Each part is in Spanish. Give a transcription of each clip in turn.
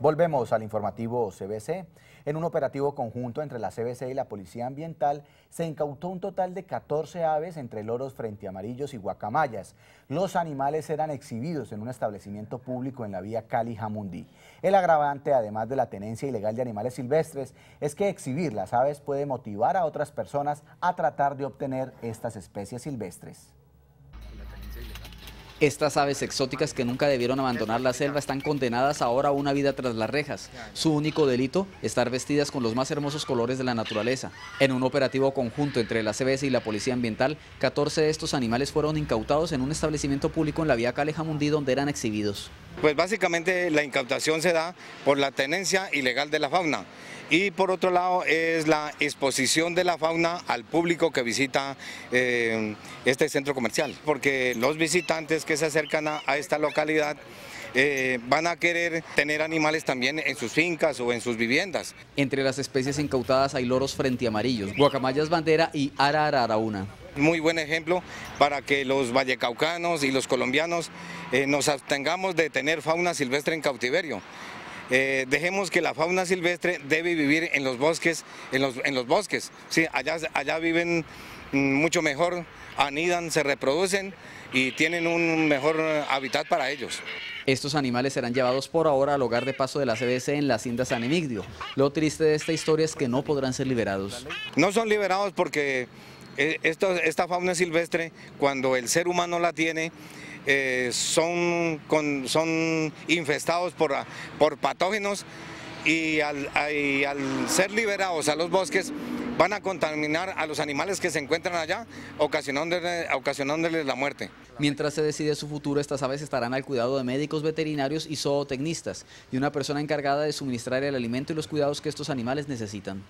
Volvemos al informativo CBC. En un operativo conjunto entre la CBC y la Policía Ambiental, se incautó un total de 14 aves entre loros frente amarillos y guacamayas. Los animales eran exhibidos en un establecimiento público en la vía Cali-Jamundí. El agravante, además de la tenencia ilegal de animales silvestres, es que exhibir las aves puede motivar a otras personas a tratar de obtener estas especies silvestres. Estas aves exóticas que nunca debieron abandonar la selva están condenadas ahora a una vida tras las rejas. Su único delito, estar vestidas con los más hermosos colores de la naturaleza. En un operativo conjunto entre la CBS y la Policía Ambiental, 14 de estos animales fueron incautados en un establecimiento público en la vía Calejamundí donde eran exhibidos. Pues básicamente la incautación se da por la tenencia ilegal de la fauna y por otro lado es la exposición de la fauna al público que visita eh, este centro comercial, porque los visitantes que se acercan a, esta localidad eh, van a querer tener animales también en sus fincas o en sus viviendas. Entre las especies incautadas hay loros frente amarillos, guacamayas bandera y arararauna muy buen ejemplo para que los vallecaucanos y los colombianos eh, nos abstengamos de tener fauna silvestre en cautiverio. Eh, dejemos que la fauna silvestre debe vivir en los bosques, en los, bosques, allá, allá viven mm, mucho mejor, anidan, se reproducen y tienen un mejor hábitat para ellos. Estos animales serán llevados por ahora al hogar de paso de la cdc en la hacienda San Emigdio. Lo triste de esta historia es que no podrán ser liberados. No son liberados porque eh, esta fauna silvestre, cuando el ser humano la tiene, eh, son, infestados por, patógenos y al, ser liberados a los bosques van a contaminar a los animales que se encuentran allá, ocasionándoles la muerte. Mientras se decide su futuro, estas aves estarán al cuidado de médicos veterinarios y zootecnistas, y una persona encargada de suministrar el alimento y los cuidados que estos animales necesitan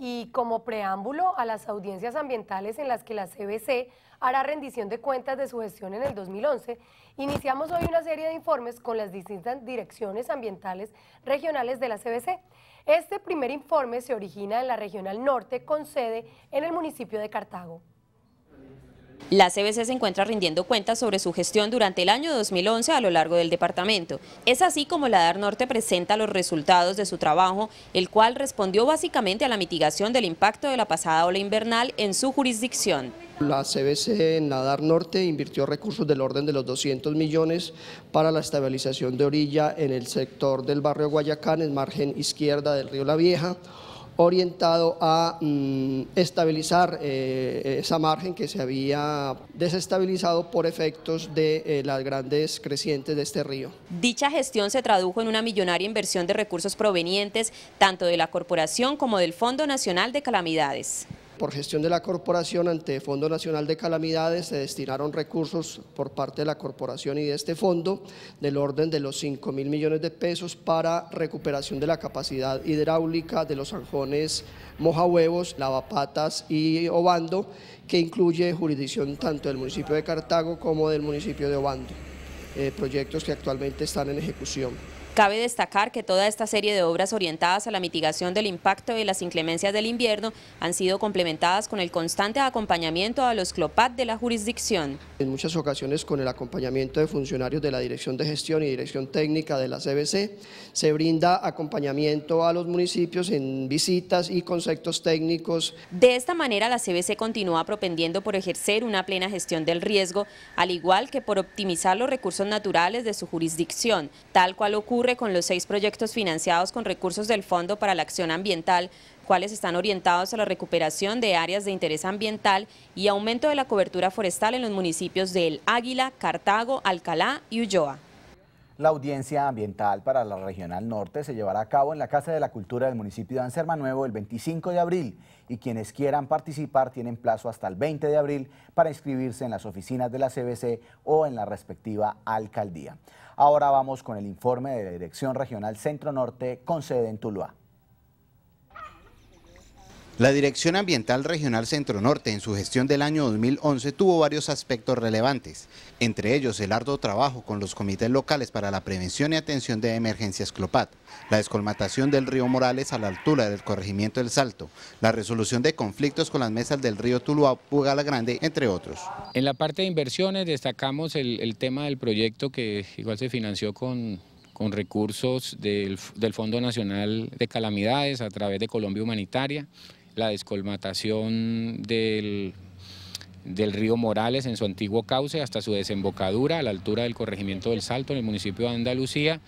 y como preámbulo a las audiencias ambientales en las que la CBC hará rendición de cuentas de su gestión en el 2011, iniciamos hoy una serie de informes con las distintas direcciones ambientales regionales de la CBC. Este primer informe se origina en la Regional Norte con sede en el municipio de Cartago. La CBC se encuentra rindiendo cuentas sobre su gestión durante el año 2011 a lo largo del departamento. Es así como la DAR Norte presenta los resultados de su trabajo, el cual respondió básicamente a la mitigación del impacto de la pasada ola invernal en su jurisdicción. La CBC en la DAR Norte invirtió recursos del orden de los 200 millones para la estabilización de orilla en el sector del barrio Guayacán, en margen izquierda del río La Vieja, orientado a mm, estabilizar eh, esa margen que se había desestabilizado por efectos de eh, las grandes crecientes de este río. Dicha gestión se tradujo en una millonaria inversión de recursos provenientes tanto de la corporación como del Fondo Nacional de Calamidades. Por gestión de la corporación ante Fondo Nacional de Calamidades se destinaron recursos por parte de la corporación y de este fondo del orden de los 5 mil millones de pesos para recuperación de la capacidad hidráulica de los anjones mojahuevos, lavapatas y obando, que incluye jurisdicción tanto del municipio de Cartago como del municipio de Obando, eh, proyectos que actualmente están en ejecución. Cabe destacar que toda esta serie de obras orientadas a la mitigación del impacto de las inclemencias del invierno han sido complementadas con el constante acompañamiento a los CLOPAT de la jurisdicción. En muchas ocasiones con el acompañamiento de funcionarios de la Dirección de Gestión y Dirección Técnica de la CBC se brinda acompañamiento a los municipios en visitas y conceptos técnicos. De esta manera la CBC continúa propendiendo por ejercer una plena gestión del riesgo, al igual que por optimizar los recursos naturales de su jurisdicción, tal cual ocurre con los seis proyectos financiados con recursos del Fondo para la Acción Ambiental, cuales están orientados a la recuperación de áreas de interés ambiental y aumento de la cobertura forestal en los municipios de El Águila, Cartago, Alcalá y Ulloa. La audiencia ambiental para la Regional Norte se llevará a cabo en la Casa de la Cultura del municipio de Anserma Nuevo el 25 de abril y quienes quieran participar tienen plazo hasta el 20 de abril para inscribirse en las oficinas de la CBC o en la respectiva alcaldía. Ahora vamos con el informe de la Dirección Regional Centro Norte con sede en Tuluá. La Dirección Ambiental Regional Centro Norte en su gestión del año 2011 tuvo varios aspectos relevantes, entre ellos el arduo trabajo con los comités locales para la prevención y atención de emergencias CLOPAT, la descolmatación del río Morales a la altura del corregimiento del Salto, la resolución de conflictos con las mesas del río Tuluá, Pugala Grande, entre otros. En la parte de inversiones destacamos el, tema del proyecto que igual se financió con recursos del Fondo Nacional de Calamidades a través de Colombia Humanitaria la descolmatación del, del río Morales en su antiguo cauce hasta su desembocadura a la altura del corregimiento del Salto en el municipio de Andalucía,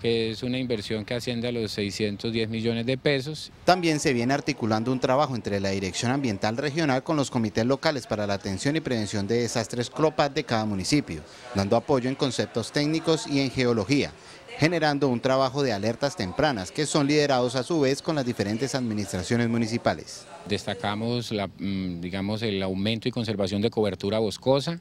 que es una inversión que asciende a los 610 millones de pesos. También se viene articulando un trabajo entre la Dirección Ambiental Regional con los comités locales para la atención y prevención de desastres clopas de cada municipio, dando apoyo en conceptos técnicos y en geología, generando un trabajo de alertas tempranas que son liderados a su vez con las diferentes administraciones municipales. Destacamos mm, el aumento y conservación de cobertura boscosa,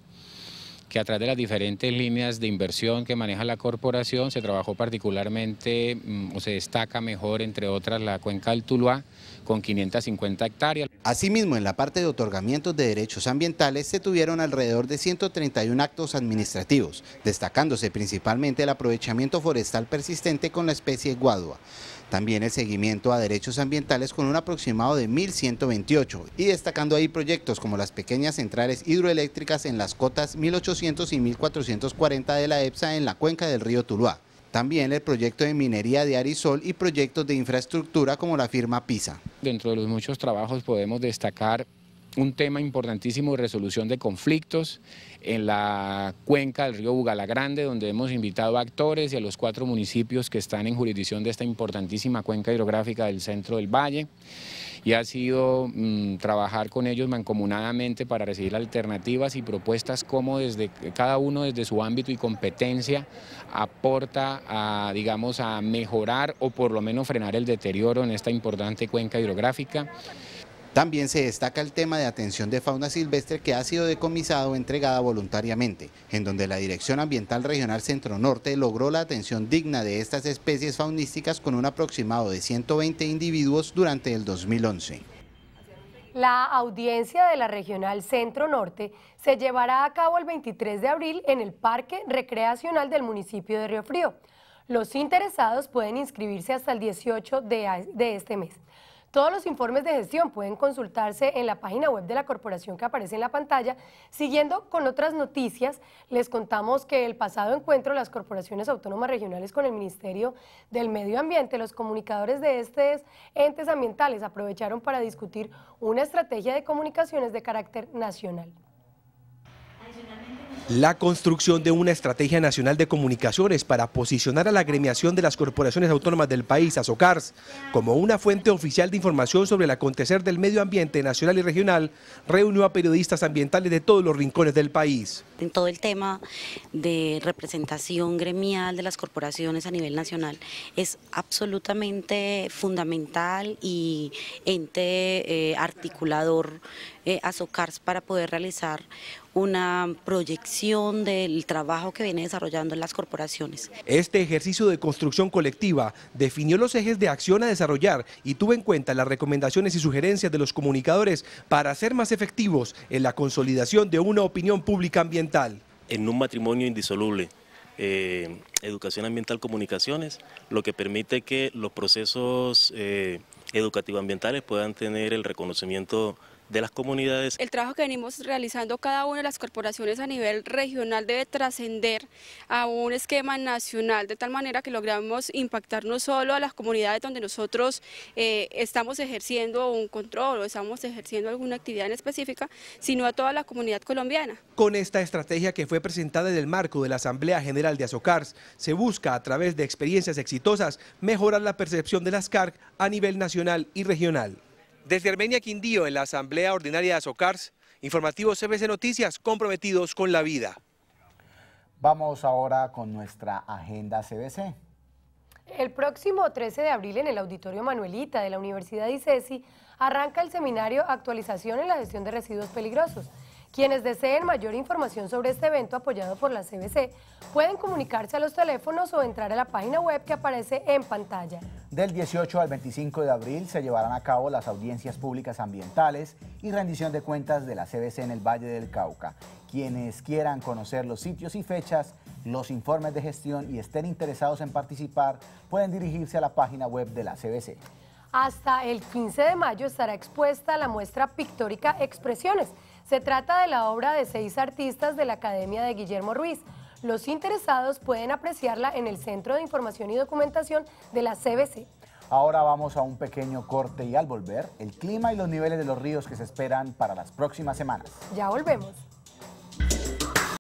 que a través de las diferentes líneas de inversión que maneja la corporación se trabajó particularmente mm, o se destaca mejor, entre otras, la cuenca del Tuluá con 550 hectáreas. Asimismo, en la parte de otorgamientos de derechos ambientales se tuvieron alrededor de 131 actos administrativos, destacándose principalmente el aprovechamiento forestal persistente con la especie guadua. También el seguimiento a derechos ambientales con un aproximado de 1.128 y destacando ahí proyectos como las pequeñas centrales hidroeléctricas en las cotas 1800 y 1440 de la EPSA en la cuenca del río Tuluá. También el proyecto de minería de Arisol y proyectos de infraestructura como la firma PISA. Dentro de los muchos trabajos podemos destacar un tema importantísimo de resolución de conflictos en la cuenca del río Bugalagrande, donde hemos invitado a actores y a los cuatro municipios que están en jurisdicción de esta importantísima cuenca hidrográfica del centro del valle. Y ha sido mm, trabajar con ellos mancomunadamente para recibir alternativas y propuestas como desde cada uno desde su ámbito y competencia aporta a, digamos, a mejorar o por lo menos frenar el deterioro en esta importante cuenca hidrográfica. También se destaca el tema de atención de fauna silvestre que ha sido decomisado o entregada voluntariamente, en donde la Dirección Ambiental Regional Centro Norte logró la atención digna de estas especies faunísticas con un aproximado de 120 individuos durante el 2011. La audiencia de la Regional Centro Norte se llevará a cabo el 23 de abril en el Parque Recreacional del municipio de Río Frío. Los interesados pueden inscribirse hasta el 18 de, este mes. Todos los informes de gestión pueden consultarse en la página web de la corporación que aparece en la pantalla. Siguiendo con otras noticias, les contamos que el pasado encuentro las corporaciones autónomas regionales con el Ministerio del Medio Ambiente, los comunicadores de estos entes ambientales aprovecharon para discutir una estrategia de comunicaciones de carácter nacional. La construcción de una estrategia nacional de comunicaciones para posicionar a la gremiación de las corporaciones autónomas del país, ASOCARS, como una fuente oficial de información sobre el acontecer del medio ambiente nacional y regional, reunió a periodistas ambientales de todos los rincones del país. En todo el tema de representación gremial de las corporaciones a nivel nacional es absolutamente fundamental y ente eh, articulador eh, para poder realizar una proyección del trabajo que viene desarrollando en las corporaciones. Este ejercicio de construcción colectiva definió los ejes de acción a desarrollar y tuvo en cuenta las recomendaciones y sugerencias de los comunicadores para ser más efectivos en la consolidación de una opinión pública ambiental. En un matrimonio indisoluble, eh, educación ambiental comunicaciones, lo que permite que los procesos educativos eh, educativo ambientales puedan tener el reconocimiento de las comunidades. El trabajo que venimos realizando cada una de las corporaciones a nivel regional debe trascender a un esquema nacional, de tal manera que logramos impactar no solo a las comunidades donde nosotros eh, estamos ejerciendo un control o estamos ejerciendo alguna actividad en específica, sino a toda la comunidad colombiana. Con esta estrategia que fue presentada en el marco de la Asamblea General de Azocars, se busca a través de experiencias exitosas mejorar la percepción de las CARC a nivel nacional y regional. Desde Armenia Quindío, en la Asamblea Ordinaria de Azocars, Informativo CBC Noticias comprometidos con la vida. Vamos ahora con nuestra agenda CBC. El próximo 13 de abril en el Auditorio Manuelita de la Universidad de ICESI arranca el seminario Actualización en la gestión de residuos peligrosos. Quienes deseen mayor información sobre este evento apoyado por la CBC pueden comunicarse a los teléfonos o entrar a la página web que aparece en pantalla. Del 18 al 25 de abril se llevarán a cabo las audiencias públicas ambientales y rendición de cuentas de la CBC en el Valle del Cauca. Quienes quieran conocer los sitios y fechas, los informes de gestión y estén interesados en participar, pueden dirigirse a la página web de la CBC. Hasta el 15 de mayo estará expuesta la muestra pictórica Expresiones. Se trata de la obra de seis artistas de la Academia de Guillermo Ruiz. Los interesados pueden apreciarla en el Centro de Información y Documentación de la CBC. Ahora vamos a un pequeño corte y al volver, el clima y los niveles de los ríos que se esperan para las próximas semanas. Ya volvemos.